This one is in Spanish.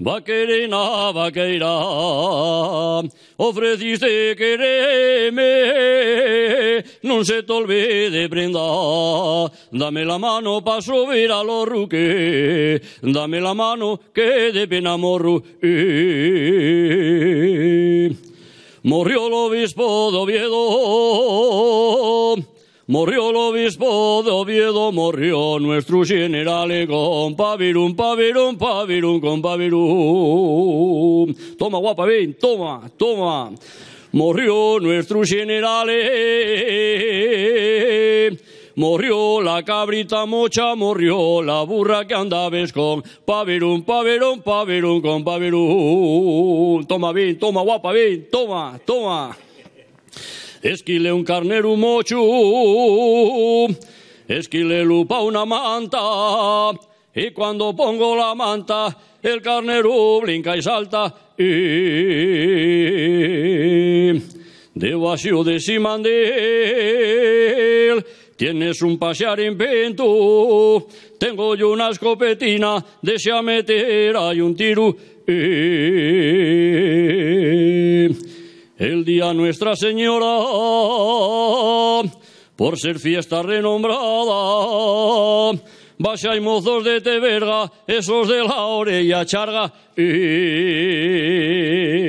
Vaquerina, vaqueira, ofreciste quereme, non se te olvide prenda, dame la mano pa subir a lo ruque, dame la mano que de pena morru. Morrió lo obispo de Oviedo, Morrió el obispo de Oviedo, morrió nuestro general pabirun pavirum, con pavirum. Toma, guapa, ven, toma, toma. Morrió nuestro general eh. morrió la cabrita mocha, morrió la burra que andabes con pavirún, pavirún, pavirún, con pavirún. Toma bien, toma guapa ven, toma, toma esquile un carnero mochu, esquile lupa una manta, y cuando pongo la manta, el carnero brinca y salta. Y de vacío de Simandel, tienes un pasear invento, tengo yo una escopetina, desea meter hay un tiro día Nuestra Señora, por ser fiesta renombrada. Vaya hay mozos de verga, esos de la orella charga. Y...